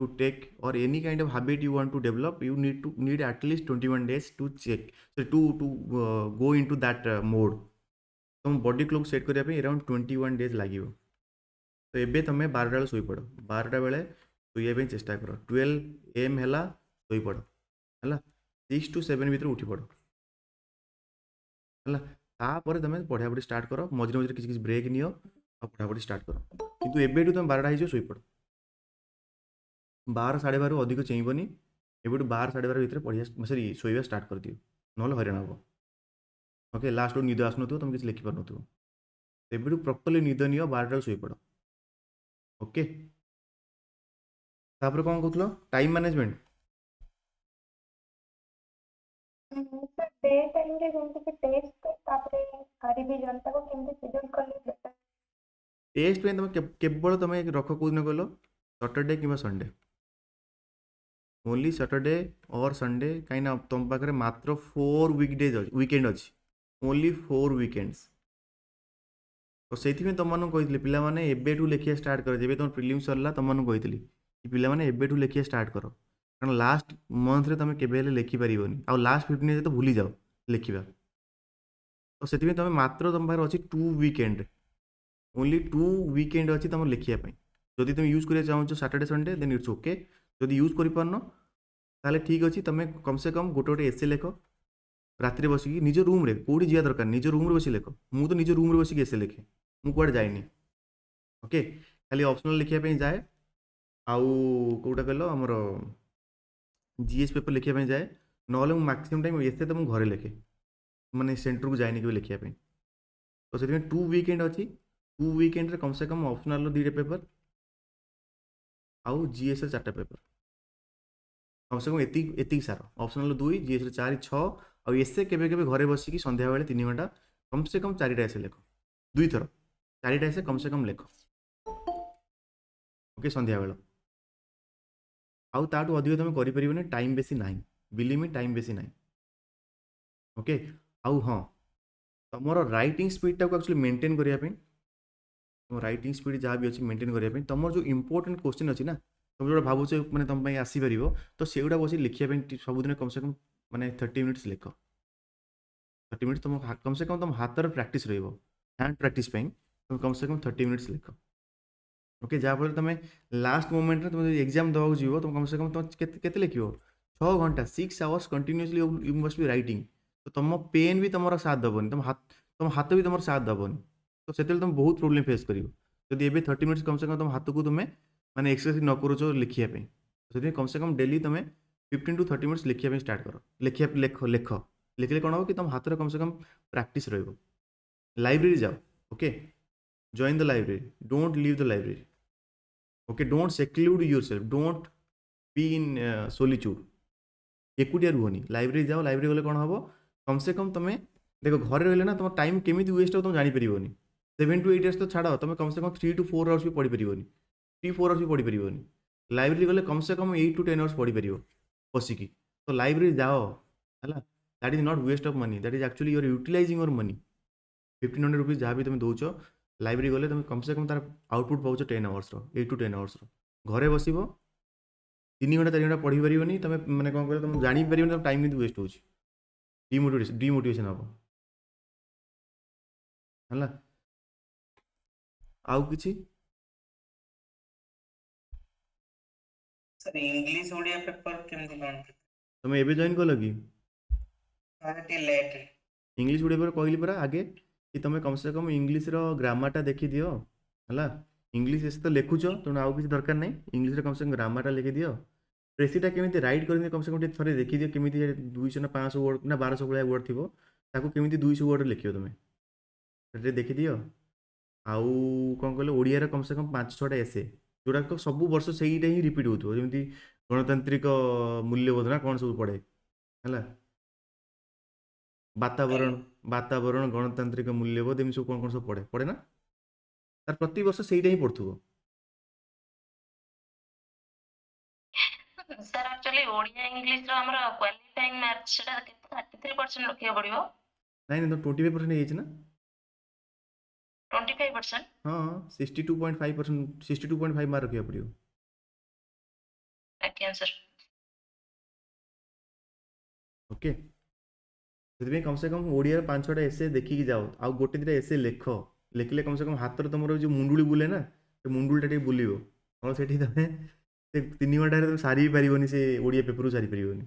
to take or any kind of habit you want to develop you need to need at least 21 days to check so to to uh, go into that uh, mode ତମ body clock set କରିବା ପାଇଁ around twenty one days ଲାଗିବ ତ ଏବେ ତୁମେ ବାରଟା ବେଳେ ଶୋଇପଡ଼ ବାରଟା ବେଳେ ଶୋଇବା ପାଇଁ ଚେଷ୍ଟା କର ଟୁଏଲ୍ଭ ଏମ୍ ହେଲା ଶୋଇପଡ଼ ହେଲା ସିକ୍ସ ଟୁ ସେଭେନ୍ ଭିତରେ ଉଠିପଡ଼ ହେଲା ତାପରେ ତୁମେ ପଢ଼ାପଢ଼ି ଷ୍ଟାର୍ଟ କର ମଝିରେ ମଝିରେ କିଛି କିଛି ବ୍ରେକ୍ ନିଅ ଆଉ ପଢ଼ାପଢ଼ି ଷ୍ଟାର୍ଟ କର କିନ୍ତୁ ଏବେଠୁ ତୁମେ ବାରଟା ହେଇଯିବ ଶୋଇପଡ଼ ବାର ସାଢ଼େ ବାରରୁ ଅଧିକ ଚେଇଁବନି ଏବେଠୁ ବାର ସାଢ଼େ ବାର ଭିତରେ ପଢ଼ିବା ସରି ଶୋଇବା ଷ୍ଟାର୍ଟ କରିଦିଅ ନହେଲେ ହଇରାଣ ହେବ ଓକେ ଲାଷ୍ଟରୁ ନିଦ ଆସୁନଥିବ ତୁମେ କିଛି ଲେଖିପାରୁନଥିବ ଏବେଠୁ ପ୍ରପର୍ଲି ନିଦ ନିଅ ବାରଟା ବେଳେ ଶୋଇପଡ଼ ଓକେ ତାପରେ କ'ଣ କହୁଥିଲ ଟାଇମ୍ ମ୍ୟାନେଜମେଣ୍ଟ ଡେ ଟାଇମ୍ରେ ଯେମିତିକି ଟେଷ୍ଟ ତାପରେ କରିବି ଜନତାକୁ କେମିତି ସିଡ୍ୟୁଲ୍ କଲି ଟେଷ୍ଟ ପାଇଁ ତୁମେ କେବଳ ତୁମେ ରଖ କେଉଁଦିନ କହିଲ ସଟରଡେ କିମ୍ବା ସନ୍ଡେ ओनली सैटरडे और संडे कहीं तुम पाखे मात्र फोर विकडेज विकेड अच्छे ओनली फोर विकेंडस तो से तुमको कही पाने लिखिया स्टार्ट कर जब तुम फिलीम सरला तुमको कही पाने लिखिया स्टार्ट कर कारण लास्ट मन्थ में तुम्हें केवल लिखिपार आ लास्ट फिफ्टन तो भूली जाओ लिखा तो से तुम मात्र तुम पाखे अच्छी two weekend only two weekend अच्छी तुम लिखापी जदि तुम यूज कराया चाहो Saturday Sunday then it's okay जदि यूज कर पार ना ठीक अच्छे तुम कम से कम गोटे गोटे एसे लेख बस कि निज रूम कौट जी दरकार निज रूम बस लेख मु तो निज रूम बसिक एसे लिखे मुझे जाए ओके खाली अपसनाल लिखापे जाए आउ कहल आमर जीएस पेपर लिखापी जाए ना मैक्सीम टाइम एसे तो मुझे घर लिखे मैंने सेन्टर को जाए कभी लिखापे तो से टू विकेड अच्छी टू विकेंड कम से कम अपसनाल दुटा पेपर आउ जीएसर चार्टा पेपर कम आवश्यक ये सार अपसनाल दुई जीएस चार छः आउ केवे के घरे बस कि सन्या बेले तीन घंटा कम से कम चारिटा एस लेख दुई थर चारिटा एस कम से कम लेख ओके सन्ध्या बेल आउ अधिक तुम्हें कर टाइम बेसी ना बिलिमी टाइम बेसी ना ओके आउ हाँ तुम रईटिंग स्पीड को एक्चुअली मेन्टेन करने रईट स्पीड जहाँ भी अच्छी मेन्टेन करने तुम जो इंपोर्टां क्वेश्चन अच्छी तुम सब भाव मैंने तुम्हें आसपार तो से गुड़ा बस लिखापी सब दिन कम से कम मैंने थर्टी मिनिट्स लिख थर्टी मिनिट्स तुम कम से कम तुम हाथ प्राक्ट रैंड प्राक्ट तुम कम से कम थर्टी मिनिट्स लिख ओके जहाँफल तुम लास्ट मोमेंट में तुम एक्जाम देवा जीव तुम कम से कम तुम के लिख छः घंटा six hours continuously you must भी रईट तो तुम पेन भी तुम साथ दबन तुम हाथ तुम हाथ भी तुम साथ दबन तो से तुम बहुत प्रोब्लेम फेस कर जब ए थर्ट मिनिट्स कम से कम तुम हाथ को तुम्हें ମାନେ ଏକ୍ସରସାଇଜ୍ ନ କରୁଛ ଲେଖିବା ପାଇଁ ସେଥିପାଇଁ କମ୍ ସେ କମ୍ ଡେଲି ତୁମେ ଫିଫ୍ଟିନ୍ ଟୁ ଥର୍ଟି ମିନିଟ୍ସ ଲେଖିବା ପାଇଁ ଷ୍ଟାର୍ଟ କର ଲେଖିବା ଲେଖ ଲେଖ ଲେଖିଲେ କ'ଣ ହେବ କି ତୁମ ହାତରେ କମ୍ ସେ କମ୍ ପ୍ରାକ୍ଟିସ୍ ରହିବ ଲାଇବ୍ରେରୀ ଯାଅ okay join the library don't leave the library okay don't seclude yourself don't be in solitude ଏକୁଟିଆ ରୁହନି ଲାଇବ୍ରେରୀ ଯାଅ ଲାଇବ୍ରେରୀ ଗଲେ କ'ଣ ହେବ କମ୍ ସେ କମ୍ ତୁମେ ଦେଖ ଘରେ ରହିଲେ ନା ତୁମ ଟାଇମ୍ କେମିତି ୱେଷ୍ଟ ହେବ ତୁମେ ଜାଣିପାରିବନି ସେଭେନ୍ ଟୁ ଏଇଟ୍ ଇୟର୍ସ ତ ଛାଡ଼ ତୁମେ କମ୍ ସେ କମ୍ ଥ୍ରୀ ଟୁ ଫୋର୍ ଆୱାର୍ସ ବି ପଢ଼ିପାରିବନି থ্রি ଫୋର୍ ଆୱାର୍ସ ବି ପଢ଼ିପାରିବନି ଲାଇବ୍ରେରୀ ଗଲେ କମ୍ ସେ କମ୍ ଏଇଟ୍ ଟୁ ଟେନ୍ ଆୱାର୍ସ ପଢ଼ିପାରିବ ବସିକି ତ ଲାଇବ୍ରେରୀ ଯାଅ ହେଲା that is not waste of money that is actually your utilising your money fifteen hundred rupees ଯାହା ବି ତୁମେ ଦେଉଛ ଲାଇବ୍ରେରୀ ଗଲେ ତୁମେ କମ୍ ସେ କମ୍ ତାର ଆଉଟପୁଟ୍ ପାଉଛ ଟେନ୍ ଆୱାର୍ସର ଏଇଟ୍ ଟୁ ଟେନ୍ ଆୱାର୍ସର ଘରେ ବସିବ ତିନି ଘଣ୍ଟା ଚାରି ଘଣ୍ଟା ପଢ଼ିପାରିବନି ତୁମେ ମାନେ କ'ଣ କହିଲ ତୁମେ ଜାଣିପାରିବନି ତୁମ ଟାଇମ୍ କିନ୍ତୁ ୱେଷ୍ଟ ହେଉଛି ଡିମୋଟିଭେସନ୍ ଡିମୋଟିଭେସନ୍ ହେବ ହେଲା ଆଉ କିଛି सर इंग्लिश ओडिया पेपर केम दिलांत तमे एबे जॉइन कोला की हां टी लेट इंग्लिश ओडिया पेपर कहली परा आगे कि तुम कम से कम इंग्लिश रो ग्रामरटा देखि दियो हला इंग्लिश से तो लेखु छ त आउ किछ दरकार नै इंग्लिश रे कम से कम ग्रामरटा लिखि दियो रेसीटा केमिति राइट करिन कम से कम थरे देखि दियो केमिति 200 ना 500 वर्ड ना 1200 बला वर्ड थिबो ताको केमिति 200 वर्ड लेखियो तमे देखि दियो आउ कोन कहले ओडिया रे कम से कम 500 टा एसे ଯେଉଁଟାକ ସବୁ ବର୍ଷ ସେଇଟା ହିଁ ରିପିଟ୍ ହେଉଥିବ ଯେମିତି ଗଣତାନ୍ତ୍ରିକ ମୂଲ୍ୟବୋଧ ନା କ'ଣ ସବୁ ପଡ଼େ ହେଲା ବାତାବରଣ ବାତାବରଣ ଗଣତାନ୍ତ୍ରିକ ମୂଲ୍ୟବୋଧ ଏମିତି ସବୁ କ'ଣ କ'ଣ ସବୁ ପଡ଼େ ପଡ଼େ ନା ତାର ପ୍ରତି ବର୍ଷ ସେଇଟା ହିଁ ପଡ଼ୁଥିବ ନାଇଁ ନାଇଁ ଟ୍ୱେଣ୍ଟି ଫାଇଭ୍ ପରସେଣ୍ଟ ହେଇଯାଇଛି ନା 25% ହଁ 62.5% 62.5 ମାର୍କ ରଖିବାକୁ ପଡ଼ିବ ଆଜ୍ଞା ସାର୍ ଓକେ ସେଥିପାଇଁ କମ୍ ସେ କମ୍ ଓଡ଼ିଆର ପାଞ୍ଚ ଛଅଟା ଏସେ ଦେଖିକି ଯାଅ ଆଉ ଗୋଟେ ଦୁଇଟା ଏସେ ଲେଖ ଲେଖିଲେ କମ୍ ସେ କମ୍ ହାତରେ ତୁମର ଯେଉଁ ମୁଣ୍ଡୁଳି ବୁଲେ ନା ସେ ମୁଣ୍ଡୁଳିଟା ଟିକେ ବୁଲିବ ନହେଲେ ସେଠି ତୁମେ ସେ ତିନି ଘଣ୍ଟାରେ ତୁମେ ସାରି ବି ପାରିବନି ସେ ଓଡ଼ିଆ ପେପରରୁ ସାରି ପାରିବନି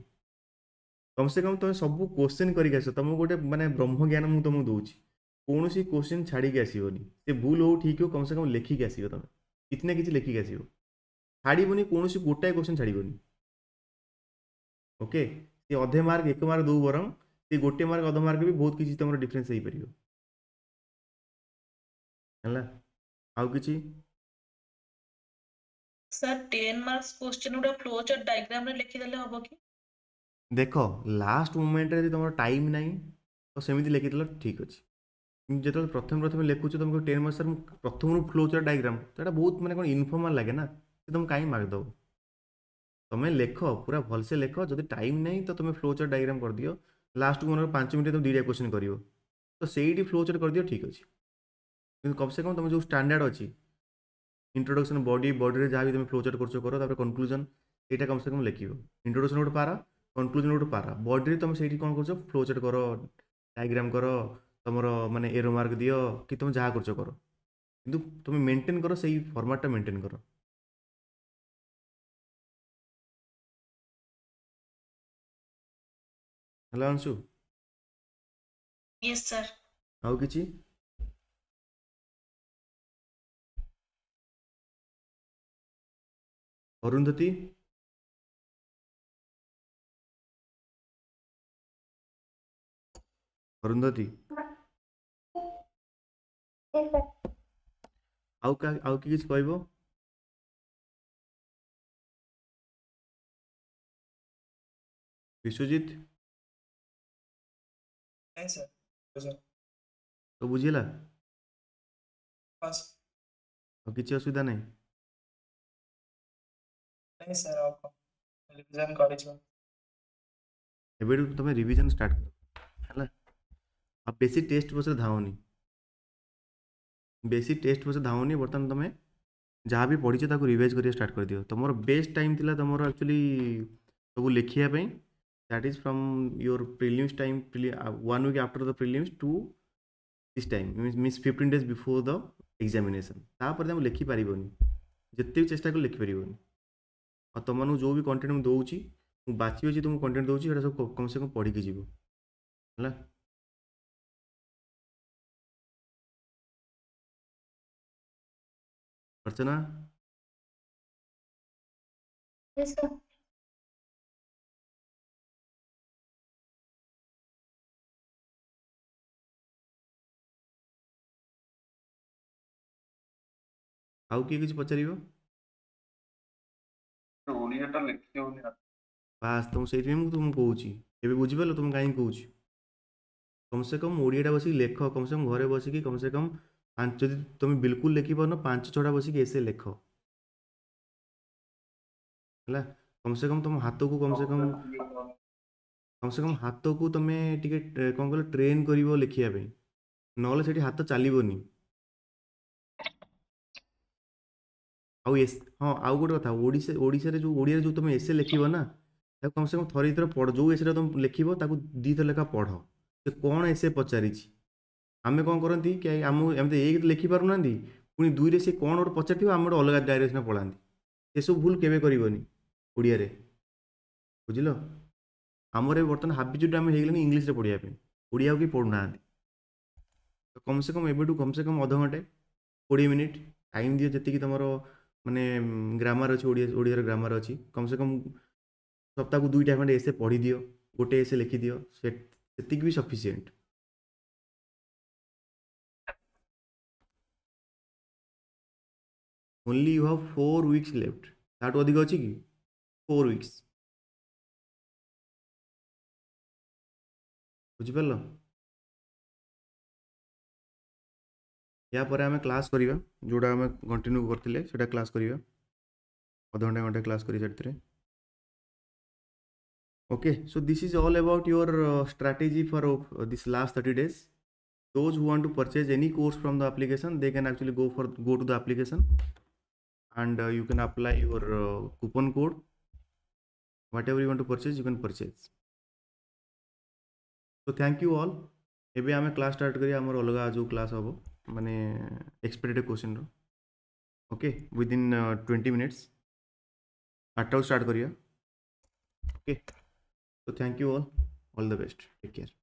କମ୍ ସେ କମ୍ ତୁମେ ସବୁ କୋଶ୍ଚିନ୍ କରିକି ଆସ ତୁମକୁ ଗୋଟେ ମାନେ ବ୍ରହ୍ମଜ୍ଞାନ ମୁଁ ତୁମକୁ ଦେଉଛି କୌଣସି କୋଶ୍ଚିନ୍ ଛାଡ଼ିକି ଆସିବନି ସେ ଭୁଲ ହେଉ ଠିକ୍ ହେଉ କମ୍ ସେ କମ୍ ଲେଖିକି ଆସିବ ତୁମେ କିଛି ନା କିଛି ଲେଖିକି ଆସିବ ଛାଡ଼ିବନି କୌଣସି ଗୋଟାଏ କୋଶ୍ଚିନ୍ ଛାଡ଼ିବନି ଓକେ ସେ ଅଧେ ମାର୍କ ଏକ ମାର୍କ ଦେଉ ବରଂ ସେ ଗୋଟିଏ ମାର୍କ ଅଧ ମାର୍କ ବି ବହୁତ କିଛି ତୁମର ଡିଫରେନ୍ସ ହେଇପାରିବ ହେଲା ଆଉ କିଛି ସାର୍ 10 ମାର୍କସ୍ କୋଶ୍ଚିନ୍ ଗୁଡ଼ା ଫ୍ଲୋ ଚାର୍ଟ ଡାଇଗ୍ରାମ୍ ରେ ଲେଖି ଦେଲେ ହବ କି ଦେଖ ଲାଷ୍ଟ ମୋମେଣ୍ଟରେ ଯଦି ତୁମର ଟାଇମ୍ ନାହିଁ ତ ସେମିତି ଲେଖିଦେଲ ଠିକ୍ ଅଛି ଯେତେବେଳେ ପ୍ରଥମେ ପ୍ରଥମେ ଲେଖୁଛ ତୁମକୁ ଟେନ୍ ମାର୍କ ସାର୍ ମୁଁ ପ୍ରଥମରୁ ଫ୍ଲୋ ଚାର୍ଟ ଡାଇଗ୍ରାମ୍ ତ ଏଇଟା ବହୁତ ମାନେ କ'ଣ ଇନଫର୍ମାଲ୍ ଲାଗେ ନା ସେ ତୁମକୁ କାହିଁ ମାର୍କ ଦେବ ତୁମେ ଲେଖ ପୁରା ଭଲସେ ଲେଖ ଯଦି ଟାଇମ୍ ନାହିଁ ତ ତୁମେ ଫ୍ଲୋ ଚାର୍ଟ ଡାଇଗ୍ରାମ୍ କରିଦିଅ ଲାଷ୍ଟକୁ ମନେ ପାଞ୍ଚ ମିନିଟ୍ ତୁମେ ଦୁଇଟା କ୍ୱେଶ୍ଚନ୍ କରିବ ତ ସେଇଠି ଫ୍ଲୋ ଚାର୍ଟ କରିଦିଅ ଠିକ୍ ଅଛି କିନ୍ତୁ କମ୍ ସେ କମ୍ ତୁମେ ଯେଉଁ ଷ୍ଟାଣ୍ଡାର୍ଡ଼ ଅଛି ଇଣ୍ଟ୍ରୋଡକ୍ସନ୍ ବଡି ବଡିରେ ଯାହା ବି ତୁମେ ଫ୍ଲୋ ଚାର୍ଟ କରୁଛ କର ତାପରେ କନକ୍ଲୁଜନ୍ ସେଇଟା କମ୍ ସେ କମ୍ ଲେଖିବ ଇଣ୍ଟ୍ରୋଡକ୍ସନ୍ ଗୋଟେ ପାରା କନକ୍ଲୁଜନ୍ ଗୋଟେ ପାରା ବଡିରେ ତୁମେ ସେଇଠି କ'ଣ କରୁଛ ଫ୍ଲୋ ଚାର୍ଟ କର ଡାଇଗ୍ରାମ୍ କର ତୁମର ମାନେ ଏରୋ ମାର୍କ ଦିଅ କି ତୁମେ ଯାହା କରୁଛ କର କିନ୍ତୁ ତୁମେ ମେଣ୍ଟେନ୍ କର ସେଇ ଫର୍ମାଟଟା ମେଣ୍ଟେନ୍ କର ହ୍ୟାଲୋ ଅଂଶୁ ଆଉ କିଛି ଅରୁନ୍ଧତି ଅରୁନ୍ଧତି ଆଉ ଆଉ କିଛି କହିବ ବିଶ୍ୱଜିତ ସବୁ ବୁଝିଲା ଆଉ କିଛି ଅସୁବିଧା ନାହିଁ ଏବେଠୁ ତମେ ରିଭିଜନ ଷ୍ଟାର୍ଟ କର ହେଲା ଆଉ ବେଶୀ ଟେଷ୍ଟ ପଛରେ ଧାଓନି बेसिक टेस्ट पे धावनी बर्तमान तुम तो जहाँ भी पढ़ी ताको रिवाइज कर स्टार्ट कर दिव तुम बेस्ट टाइम थी तुम एक्चुअली सब लिखापी that is from your prelims time one week after the prelims to this time mean fifteen days before the examination तापर तुम लिखिपार जिते भी चेस्टा कर लिखिपर और तुमको जो भी कंटेन्ट मुझे दौर मुझे तुमको कंटेन्ट दौर सब कम से कम पढ़ी जीव है अर्चना आउ किए किसी पचार बास तुम से तुमको कौचि ये बुझीपाल तुम कहीं कौच कम से कम ओडिया बस लेख कम से कम घरे बसिक कम से कम ଯଦି ତୁମେ ବିଲକୁଲ ଲେଖି ଲେଖିପାରୁନ ପାଞ୍ଚ ଛଅଟା ବସିକି ଏସେ ଲେଖ ହେଲା ସେ କମ୍ ତୁମ ହାତକୁ କମସେ କମ୍ ସେ କମ୍ ହାତକୁ ତୁମେ ଟିକେ କ'ଣ କହିଲ ଟ୍ରେନ୍ କରିବ ଲେଖିବା ପାଇଁ ନହେଲେ ସେଠି ହାତ ଚାଲିବନି ଆଉ ଏ ହଁ ଆଉ ଗୋଟେ କଥା ଓଡ଼ିଶା ଓଡ଼ିଶାରେ ଯେଉଁ ଓଡ଼ିଆରେ ଯେଉଁ ତୁମେ ଏସେ ଲେଖିବ ନା ତାକୁ କମସେ କମ୍ ଥରେ ଥର ପଢ଼ ଯେଉଁ ଏସେଟା ତମେ ଲେଖିବ ତାକୁ ଦୁଇ ଥର ଲେଖା ପଢ଼ ସେ କ'ଣ ଏସେ ପଚାରିଛି ଆମେ କ'ଣ କରନ୍ତି କି ଆମ ଆମେ ତ ଏକ ଲେଖିପାରୁନାହାନ୍ତି ପୁଣି ଦୁଇରେ ସେ କ'ଣ ଗୋଟେ ପଚାରିଥିବ ଆମେ ଗୋଟେ ଅଲଗା ଡାଇରେକ୍ସନ୍ ପଳାନ୍ତି ଏସବୁ ଭୁଲ କେବେ କରିବନି ଓଡ଼ିଆରେ ବୁଝିଲ ଆମର ଏବେ ବର୍ତ୍ତମାନ ହାବିଚୁଟ୍ ଆମେ ହେଇଗଲାଣି ଇଂଲିଶରେ ପଢ଼ିବା ପାଇଁ ଓଡ଼ିଆ ଆଉ କେହି ପଢ଼ୁନାହାନ୍ତି ତ କମ୍ ସେ କମ୍ ଏବେଠୁ କମ୍ ସେ କମ୍ ଅଧଘଣ୍ଟେ କୋଡ଼ିଏ ମିନିଟ୍ ଟାଇମ୍ ଦିଅ ଯେତିକି ତୁମର ମାନେ ଗ୍ରାମାର ଅଛି ଓଡ଼ିଆ ଓଡ଼ିଆର ଗ୍ରାମାର ଅଛି କମ୍ ସେ କମ୍ ସପ୍ତାହକୁ ଦୁଇଟା ଖଣ୍ଡେ ଏସେ ପଢ଼ିଦିଅ ଗୋଟେ ଏସେ ଲେଖିଦିଅ ସେତିକି ବି sufficient only you have four weeks left ठाकुर अधिक अच्छी कि फोर विक्स बुझिपार यापर आम क्लास करवा जोटा कंटिन्यू करते क्लास करवा अधघंटे घंटे क्लास कर okay so this is all about your strategy for this last thirty days those who want to purchase any course from the application they can actually go for go to the application and uh, you can apply your uh, coupon code whatever you want to purchase you can purchase so thank you all ଏବେ ଆମେ class start କରିବା ଆମର ଅଲଗା ଯେଉଁ class ହେବ ମାନେ expected କୋଶ୍ଚିନ୍ର okay within twenty minutes ଆଠଟାକୁ ଷ୍ଟାର୍ଟ କରିବା ଓକେ ତ thank you all all the best take care